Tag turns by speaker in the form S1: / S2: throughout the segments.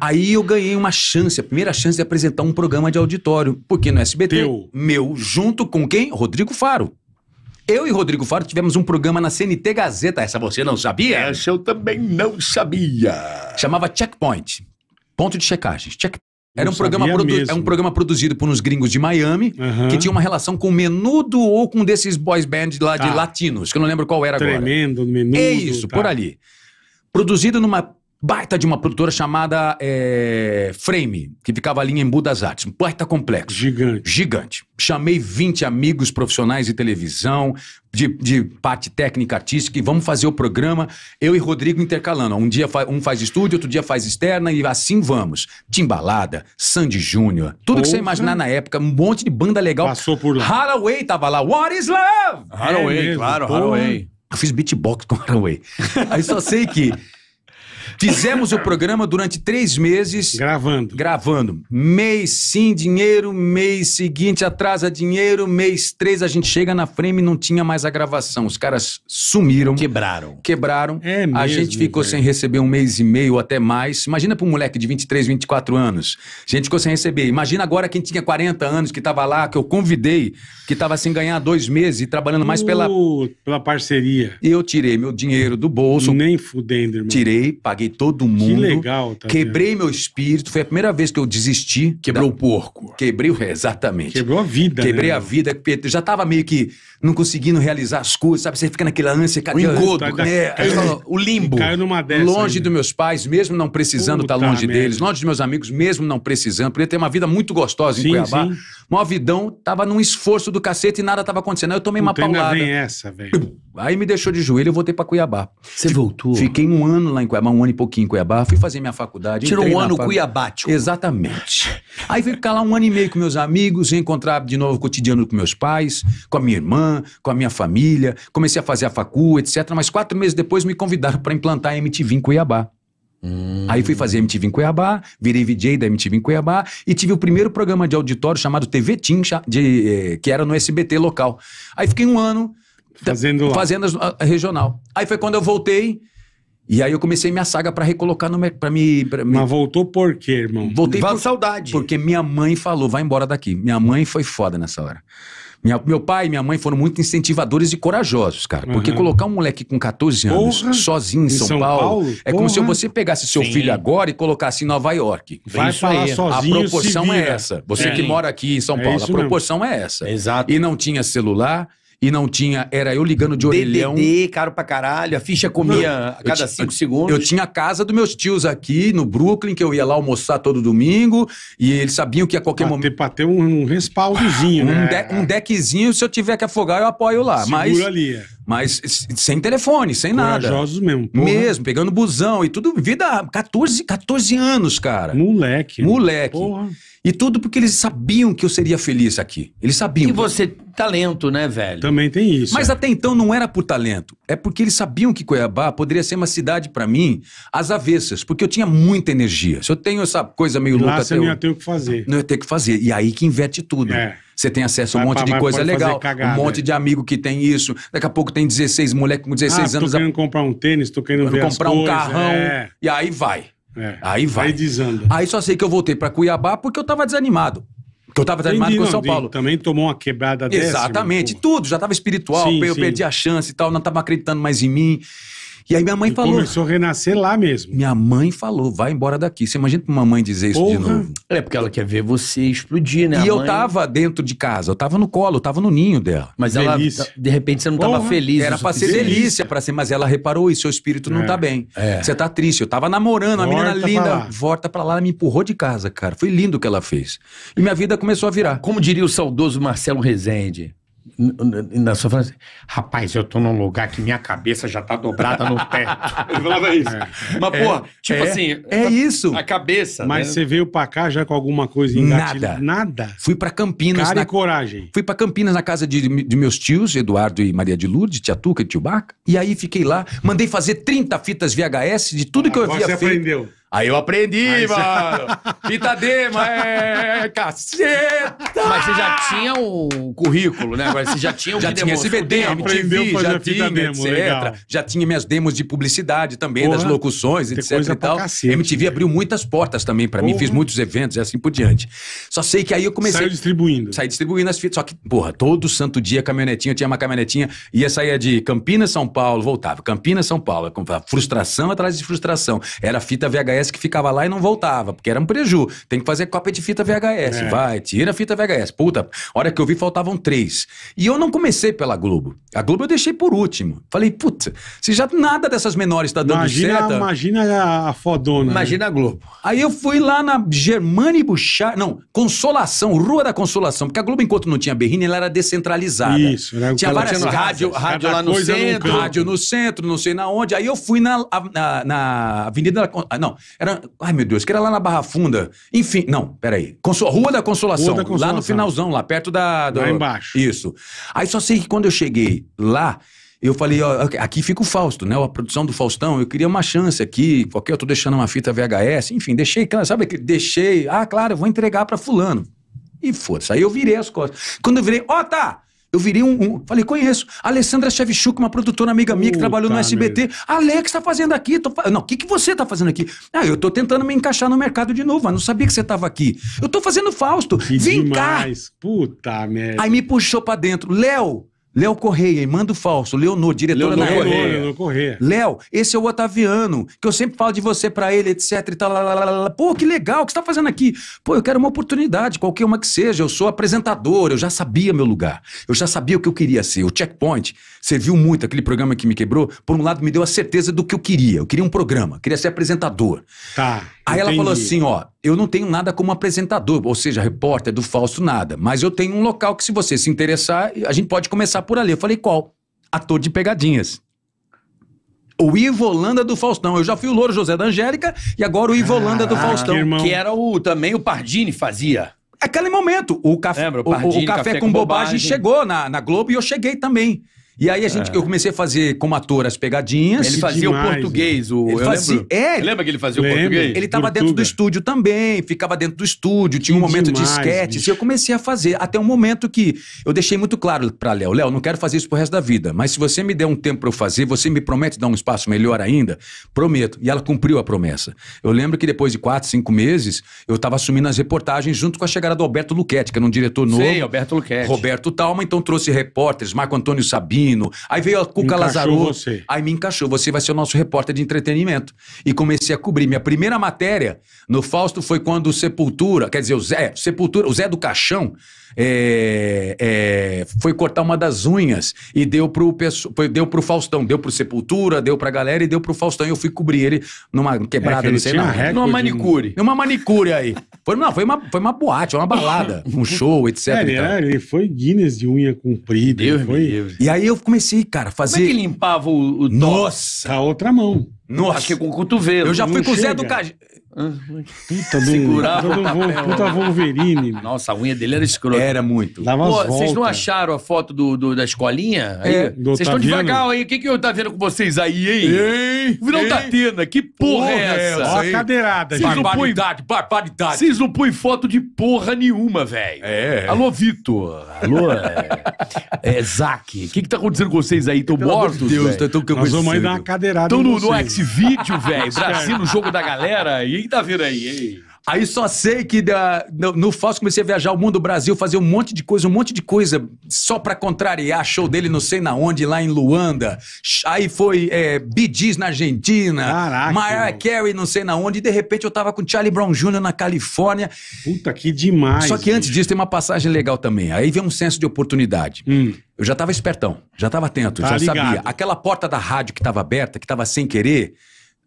S1: Aí eu ganhei uma chance, a primeira chance de apresentar um programa de auditório. Porque no SBT, Teu. meu, junto com quem? Rodrigo Faro. Eu e Rodrigo Faro tivemos um programa na CNT Gazeta. Essa você não sabia? Essa eu também não sabia. Chamava Checkpoint. Ponto de checagem. Check... Era um programa, produ... é um programa produzido por uns gringos de Miami, uhum. que tinha uma relação com o Menudo ou com um desses boys band lá tá. de latinos, que eu não lembro qual era Tremendo, agora. Tremendo, Menudo. É isso, tá. por ali. Produzido numa baita de uma produtora chamada é, Frame, que ficava ali em Embu das Artes. Um baita complexo. Gigante. Gigante. Chamei 20 amigos profissionais de televisão, de, de parte técnica artística, e vamos fazer o programa, eu e Rodrigo intercalando. Um dia fa um faz estúdio, outro dia faz externa, e assim vamos. Timbalada, Sandy Júnior, tudo que você imaginar na época, um monte de banda legal. Passou por lá. Haraway tava lá. What is love? Haraway, é claro, Haraway. Eu fiz beatbox com Haraway. Aí só sei que... Fizemos o programa durante três meses. Gravando. Gravando. Mês sim, dinheiro. Mês seguinte, atrasa dinheiro. Mês três, a gente chega na frame e não tinha mais a gravação. Os caras sumiram. Quebraram. Quebraram. É mesmo, a gente ficou velho. sem receber um mês e meio até mais. Imagina para um moleque de 23, 24 anos. A gente ficou sem receber. Imagina agora quem tinha 40 anos, que estava lá, que eu convidei, que estava sem ganhar dois meses e trabalhando mais pela. Pela parceria. E Eu tirei meu dinheiro do bolso. Nem fudendo, irmão. Tirei, paguei todo mundo. Que legal, tá Quebrei vendo? meu espírito. Foi a primeira vez que eu desisti. Quebrou da... o porco. Quebrei, é, exatamente. Quebrou a vida. Né? Quebrei né? a vida. Já tava meio que não conseguindo realizar as coisas, sabe? Você fica naquela ânsia, cadê o engodo? Tá, é, caiu, falo, o limbo. longe ainda. dos meus pais, mesmo não precisando estar tá longe merda. deles, longe dos meus amigos, mesmo não precisando. Podia ter uma vida muito gostosa em sim, Cuiabá. Sim. Uma vidão, tava num esforço do cacete e nada tava acontecendo. Aí eu tomei Puta, uma paulada. Ainda vem essa, velho. Aí me deixou de joelho, e voltei para Cuiabá. Você Fico, voltou? Fiquei um ano lá em Cuiabá, um ano e pouquinho em Cuiabá, fui fazer minha faculdade. Tirou um ano fac... cuiabático. Exatamente. Aí fui ficar lá um ano e meio com meus amigos, reencontrar de novo o cotidiano com meus pais, com a minha irmã, com a minha família. Comecei a fazer a facu, etc. Mas quatro meses depois me convidaram para implantar a MTV em Cuiabá. Hum. Aí fui fazer MTV em Cuiabá, virei VJ da MTV em Cuiabá e tive o primeiro programa de auditório chamado TV Tim, de, eh, que era no SBT local. Aí fiquei um ano Fazendo lá. Fazenda regional. Aí foi quando eu voltei. E aí eu comecei minha saga para recolocar no para me, para me. Mas voltou por quê, irmão? Voltei Vá por saudade. Porque minha mãe falou, vai embora daqui. Minha mãe foi foda nessa hora. Minha, meu pai e minha mãe foram muito incentivadores e corajosos, cara. Uhum. Porque colocar um moleque com 14 anos Porra. sozinho em, São, São Paulo, Paulo, é Porra. como se você pegasse seu Sim. filho agora e colocasse em Nova York. Vai isso falar aí. sozinho. A proporção é essa. Você é. que mora aqui em São é Paulo, a proporção mesmo. é essa. Exato. E não tinha celular e não tinha, era eu ligando de orelhão. DDD, caro pra caralho, a ficha comia a cada cinco segundos. Eu tinha a casa dos meus tios aqui no Brooklyn, que eu ia lá almoçar todo domingo, e eles sabiam que a qualquer pra momento. Pra ter um, um respaldozinho, ah, né? um né? De, um deckzinho, se eu tiver que afogar, eu apoio lá. Segura mas, ali. É. Mas sem telefone, sem Corajosos nada. Corajosos mesmo. Porra. Mesmo, pegando busão e tudo, vida 14, 14 anos, cara. Moleque. Né? Moleque. Porra. E tudo porque eles sabiam que eu seria feliz aqui. Eles sabiam. E você, talento, né, velho? Também tem isso. Mas é. até então não era por talento. É porque eles sabiam que Cuiabá poderia ser uma cidade para mim às avessas, porque eu tinha muita energia. Se eu tenho essa coisa meio louca. você não ia ter o que fazer. Não ia ter o que fazer. E aí que inverte tudo. É. Você tem acesso a um monte vai, de vai, coisa legal, cagada, um monte é. de amigo que tem isso. Daqui a pouco tem 16 moleque com 16 ah, anos. Tô querendo a... comprar um tênis, tô querendo, tô querendo comprar um carrão. É. E aí vai. É, aí vai. Aí Aí só sei que eu voltei para Cuiabá porque eu tava desanimado. Porque eu tava desanimado Entendi, com não, São Paulo. Também tomou uma quebrada dessa. Exatamente, tudo, já tava espiritual, sim, eu sim. perdi a chance e tal, não tava acreditando mais em mim. E aí minha mãe e falou. Começou a renascer lá mesmo. Minha mãe falou, vai embora daqui. Você imagina pra uma mãe dizer isso Porra. de novo. É, porque ela quer ver você explodir, né? E a eu mãe... tava dentro de casa, eu tava no colo, eu tava no ninho dela. Mas delícia. ela, de repente, você não Porra. tava feliz. Era pra ser delícia, delícia pra ser, mas ela reparou e seu espírito é. não tá bem. É. Você tá triste. Eu tava namorando, Volta a menina linda. Pra Volta pra lá, ela me empurrou de casa, cara. Foi lindo o que ela fez. E minha vida começou a virar. Como diria o saudoso Marcelo Rezende, na sua frase, rapaz, eu tô num lugar que minha cabeça já tá dobrada no pé. Ele falava isso. É. Mas, é, porra, tipo é, assim. É a, isso. A cabeça. Mas né? você veio pra cá já com alguma coisa em Nada. Nada. Fui pra Campinas. Cara na, e coragem. Fui pra Campinas na casa de, de meus tios, Eduardo e Maria de Lourdes, Tia Tuca e Tio Baca. E aí fiquei lá, mandei fazer 30 fitas VHS de tudo ah, que eu havia você feito. Você aprendeu. Aí eu aprendi, mano, fita mano. Itadema é, é caceta! Mas você já tinha um currículo, né? Agora, você já tinha o Já tinha demonstra- MTV, já tinha, etc. legal. Já tinha minhas demos de publicidade também, Porra, das locuções, etc coisa e pra cacete, MTV abriu muitas portas também pra mim, fiz muitos eventos e assim por diante. Só sei que aí eu comecei... Saiu distribuindo. Saí distribuindo as fitas. Só que, porra, todo santo dia, caminhonetinha, eu tinha uma caminhonetinha, ia sair de Campinas, São Paulo, voltava. Campinas, São Paulo. com- Frustração atrás de frustração. Era fita VHS VHS que ficava lá e não voltava, porque era um preju. Tem que fazer cópia de fita VHS. É. Vai, tira a fita VHS. Puta, hora que eu vi faltavam três. E eu não comecei pela Globo. A Globo eu deixei por último. Falei, puta, se já nada dessas menores tá dando imagina, certo. Imagina a fodona. Né? Imagina né? a Globo. Aí eu fui lá na Germani Bouchard, não, Consolação, Rua da Consolação, porque a Globo, enquanto não tinha berrina ela era descentralizada. Isso, né? Tinha várias tinha rádio, rádio lá no centro, rádio no centro, não sei na onde. Aí eu fui na, na, na Avenida ah, Não, era, ai meu Deus, que era lá na Barra Funda. Enfim, não, peraí. Conso, Rua da Consolação. Rua da Consolação. Lá no finalzão, lá perto da. Do, lá embaixo. Isso. Aí só sei que quando eu cheguei lá, eu falei, ó, aqui fica o Fausto, né? A produção do Faustão, eu queria uma chance aqui, qualquer, eu tô deixando uma fita VHS, enfim, deixei, sabe, deixei, ah, claro, eu vou entregar para fulano. E foda-se, aí eu virei as costas. Quando eu virei, ó, oh, tá, eu virei um, um. falei, conheço. Alessandra Shevchuk, uma produtora amiga minha que Puta trabalhou no SBT. Alex, tá fazendo aqui? Tô... Não, o que, que você tá fazendo aqui? Ah, eu tô tentando me encaixar no mercado de novo, mas não sabia que você tava aqui. Eu tô fazendo Fausto. Que Vem demais. cá. Puta merda. Aí me puxou pra dentro. Léo, Léo Correia, Mando Falso, Leonor, diretora Leonor da Correia. Leonor Correia. Léo, esse é o Otaviano, que eu sempre falo de você para ele, etc e tal. Lá, lá, lá. Pô, que legal, o que você tá fazendo aqui? Pô, eu quero uma oportunidade, qualquer uma que seja. Eu sou apresentador, eu já sabia meu lugar. Eu já sabia o que eu queria ser. O Checkpoint serviu muito, aquele programa que me quebrou. Por um lado, me deu a certeza do que eu queria. Eu queria um programa, queria ser apresentador. Tá. Aí ela falou assim: ó, eu não tenho nada como apresentador, ou seja, repórter do falso nada, mas eu tenho um local que, se você se interessar, a gente pode começar por ali. Eu falei: qual? Ator de pegadinhas. O Ivo Holanda do Faustão. Eu já fui o Louro José da Angélica e agora o Ivo Holanda do ah, Faustão. Que, que, era o também o Pardini fazia. Aquele momento, o, caf... Lembra, o, Pardini, o, o café, café, com, com bobagem, bobagem, chegou na, na Globo e eu cheguei também. E aí a gente, é. eu comecei a fazer como ator as pegadinhas. Ele fazia demais, o português, né? o. Ele fazia, é, lembra que ele fazia lembra, o português? Ele estava dentro do estúdio também, ficava dentro do estúdio, tinha um momento demais, de esquete. E eu comecei a fazer, até um momento que eu deixei muito claro para Léo: Léo, não quero fazer isso pro resto da vida, mas se você me der um tempo para eu fazer, você me promete dar um espaço melhor ainda? Prometo. E ela cumpriu a promessa. Eu lembro que depois de quatro, cinco meses, eu estava assumindo as reportagens junto com a chegada do Alberto Luquete, que era um diretor novo. Sim, Alberto Luquete. Roberto Talma, então trouxe repórteres, Marco Antônio Sabino Aí veio a Cuca Lazarou. Aí me encaixou. Você vai ser o nosso repórter de entretenimento. E comecei a cobrir. Minha primeira matéria no Fausto foi quando o Sepultura, quer dizer, o Zé, Sepultura, o Zé do Caixão, é, é, foi cortar uma das unhas e deu pro, deu pro Faustão, deu pro Sepultura, deu pra galera e deu pro Faustão. E eu fui cobrir ele numa quebrada, é não sei lá. Numa manicure. Numa manicure aí. Foi, não, foi uma, foi uma boate, uma balada, um show, etc. É, ele, é, ele foi Guinness de unha comprida. Deus foi... Deus. E aí eu comecei, cara, fazer. Como é que limpava o, o Nossa, a outra mão. Nossa. aqui com o cotovelo. Eu já fui com o Zé do Cajado. Puta do, Segurava papel. Puta Wolverine. Nossa, a unha dele era escrota. Era muito. Dava Pô, vocês não acharam a foto do, do da escolinha? É, vocês estão devagar aí. O que, que eu tá vendo com vocês aí, hein? Ei, Virou ei. Tatena, que porra, porra é, é essa? Ó, a cadeirada. Vocês não põem, barbaridade. Vocês não põem foto de porra nenhuma, velho. É. Alô, Vitor. Alô, é, é Zac. O que que tá acontecendo com vocês aí? Estão Pelo mortos, Deus, tô, Tão, tá tão Nós vamos aí dar uma cadeirada Tão no, no X-Vídeo, velho. Brasil, no jogo da galera. aí que, tá vindo aí, Aí só sei que da, no, no Fausto comecei a viajar o mundo, o Brasil, fazer um monte de coisa, um monte de coisa, só pra contrariar show dele não sei na onde, lá em Luanda. Aí foi é, Bidis na Argentina, Mariah Carey não sei na onde, e de repente eu tava com Charlie Brown Jr. na Califórnia. Puta, que demais. Só que antes disso tem uma passagem legal também. Aí vem um senso de oportunidade. Hum. Eu já tava espertão, já tava atento, tá já ligado. sabia. Aquela porta da rádio que tava aberta, que tava sem querer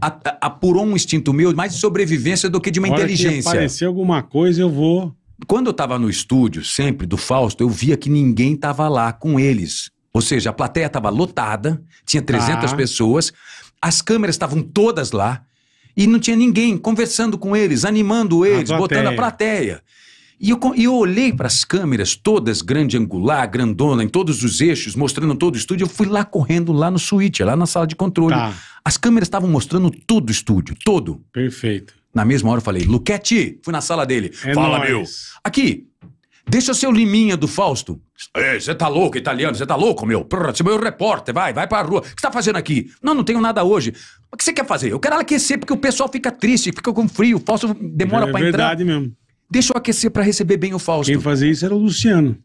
S1: apurou um instinto meu mais de sobrevivência do que de uma Agora inteligência. Se aparecer alguma coisa, eu vou. Quando eu estava no estúdio, sempre do Fausto, eu via que ninguém estava lá com eles. Ou seja, a plateia estava lotada, tinha 300 tá. pessoas, as câmeras estavam todas lá e não tinha ninguém conversando com eles, animando eles, a botando a plateia. E eu, eu olhei para as câmeras, todas grande angular, grandona, em todos os eixos, mostrando todo o estúdio. Eu fui lá correndo, lá no suíte, lá na sala de controle. Tá. As câmeras estavam mostrando todo o estúdio, todo. Perfeito. Na mesma hora eu falei, Luquete! Fui na sala dele. É Fala, nóis. meu. Aqui, Deixa seu liminha do Fausto. você tá louco, italiano? Você tá louco, meu? Você é meu repórter, vai, vai pra rua. O que você tá fazendo aqui? Não, não tenho nada hoje. O que você quer fazer? Eu quero aquecer porque o pessoal fica triste, fica com frio, o Fausto demora é, pra entrar. É verdade mesmo. Deixa eu aquecer para receber bem o Fausto. Quem fazia isso era o Luciano.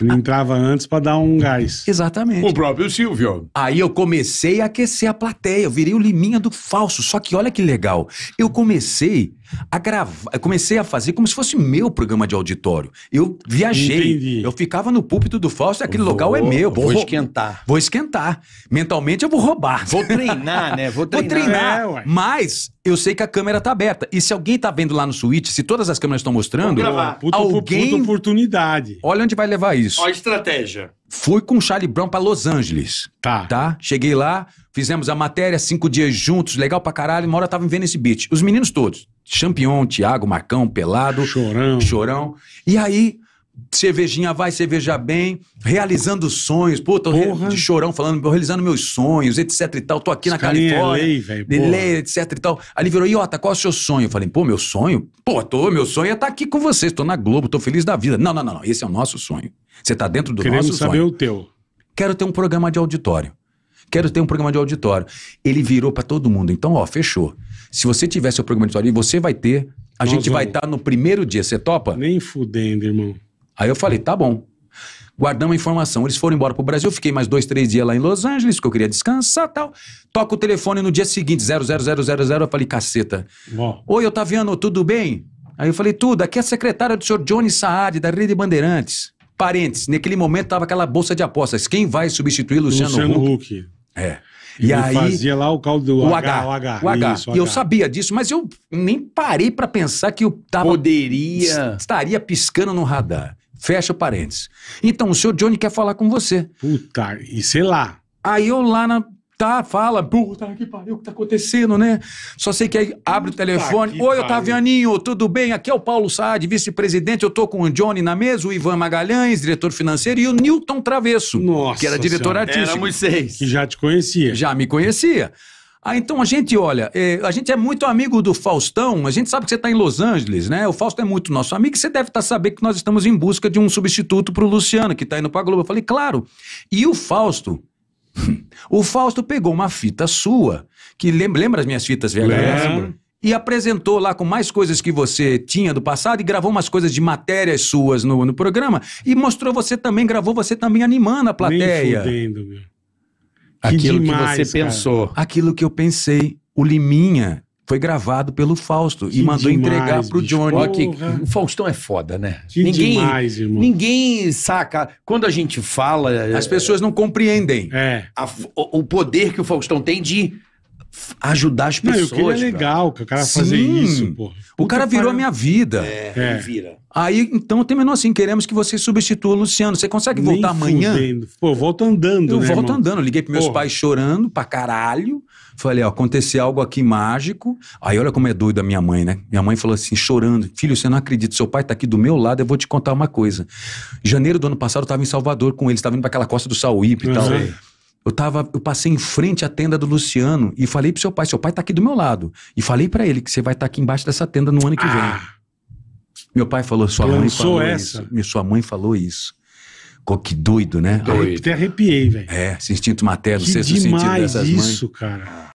S1: Ele entrava antes para dar um gás. Exatamente. O próprio Silvio. Aí eu comecei a aquecer a plateia, eu virei o liminha do falso. Só que olha que legal. Eu comecei a gravar. Eu comecei a fazer como se fosse meu programa de auditório. Eu viajei. Entendi. Eu ficava no púlpito do Fausto, aquele vou, local é meu. Vou, vou, esquentar. Vou esquentar. Mentalmente eu vou roubar. Vou treinar, né? Vou treinar. Vou treinar. É, mas eu sei que a câmera tá aberta. E se alguém tá vendo lá no suíte se todas as câmeras estão mostrando, Pô, puta, alguém puta oportunidade. Olha onde vai levar isso. Olha a estratégia fui com o Charlie Brown para Los Angeles. Tá. Tá? Cheguei lá, fizemos a matéria, cinco dias juntos, legal pra caralho. Uma hora tava em Venice Beach. Os meninos todos. Champion, Thiago, Marcão, Pelado. Chorão. Chorão. E aí, cervejinha vai, cerveja bem, realizando sonhos. Pô, tô re... de chorão falando, realizando meus sonhos, etc e tal. Tô aqui Os na Califórnia. Delay, velho. Delay, etc e tal. Ali virou, Iota, qual é o seu sonho? Eu falei, pô, meu sonho? Pô, tô, meu sonho é estar tá aqui com vocês. Tô na Globo, tô feliz da vida. Não, não, não, não. Esse é o nosso sonho. Você está dentro do Queremos nosso sonho. Queremos saber o teu. Quero ter um programa de auditório. Quero ter um programa de auditório. Ele virou para todo mundo. Então, ó, fechou. Se você tiver seu programa de auditório, você vai ter. A Nós gente vamos. vai estar tá no primeiro dia. Você topa? Nem fudendo, irmão. Aí eu falei, tá bom. Guardamos a informação. Eles foram embora pro Brasil. Eu fiquei mais dois, três dias lá em Los Angeles, porque eu queria descansar tal. Toca o telefone no dia seguinte, 00000. Eu falei, caceta. Ó. Oi, Otaviano, tudo bem? Aí eu falei, tudo. Aqui é a secretária do senhor Johnny Saad, da Rede Bandeirantes. Parênteses, naquele momento tava aquela bolsa de apostas. Quem vai substituir Luciano, Luciano Huck? Huck. É. E, e aí fazia lá o caldo do o H, H, o H. O H. Isso, e H. eu sabia disso, mas eu nem parei para pensar que eu tava, poderia estaria piscando no radar. Fecha parênteses. Então, o senhor Johnny quer falar com você. Puta, e sei lá. Aí eu lá na tá, fala, puta que pariu, o que tá acontecendo, né? Só sei que aí abre o telefone. Tá Oi, Otavianinho, tudo bem? Aqui é o Paulo Saad, vice-presidente. Eu tô com o Johnny na mesa, o Ivan Magalhães, diretor financeiro, e o Newton Travesso, Nossa que era diretor senhora. artístico. Éramos seis. Que já te conhecia. Já me conhecia. Ah, então a gente, olha, é, a gente é muito amigo do Faustão, a gente sabe que você está em Los Angeles, né? O Fausto é muito nosso amigo e você deve estar tá sabendo que nós estamos em busca de um substituto para o Luciano, que está indo para a Globo. Eu falei, claro. E o Fausto, O Fausto pegou uma fita sua, que lembra, lembra as minhas fitas VHS? E apresentou lá com mais coisas que você tinha do passado e gravou umas coisas de matérias suas no, no programa e mostrou você também, gravou você também animando a plateia. Nem fudendo, meu. Que Aquilo demais, que você cara. pensou. Aquilo que eu pensei. O Liminha foi gravado pelo Fausto que e mandou demais, entregar pro bicho, Johnny. que, o Faustão é foda, né? Que ninguém, demais, irmão. Ninguém saca. Quando a gente fala. As pessoas não compreendem é. a, o, o, poder que o Faustão tem de ajudar as pessoas. Não, o que é legal, que o cara Sim. fazer isso, pô. O cara virou a minha vida. É, é. vira. Aí, então, terminou assim, queremos que você substitua o Luciano. Você consegue Nem voltar amanhã? Fudendo. Pô, volta andando, Eu né, volto irmão? andando. Liguei pros meus Porra. pais chorando pra caralho. Falei, ó, aconteceu algo aqui mágico. Aí olha como é doida minha mãe, né? Minha mãe falou assim, chorando: Filho, você não acredita, seu pai tá aqui do meu lado, eu vou te contar uma coisa. Janeiro do ano passado eu tava em Salvador com ele, estava indo pra aquela costa do Sauípe e uhum. tal. Eu, tava, eu passei em frente à tenda do Luciano e falei pro seu pai, seu pai tá aqui do meu lado. E falei para ele que você vai estar tá aqui embaixo dessa tenda no ano que vem. Ah. Meu pai falou, sua mãe falou essa. isso. Sua mãe falou isso. Que doido, né? Doido. Até arrepiei, velho. É, esse instinto materno, que sexto demais sentido dessas isso, mães. isso, cara.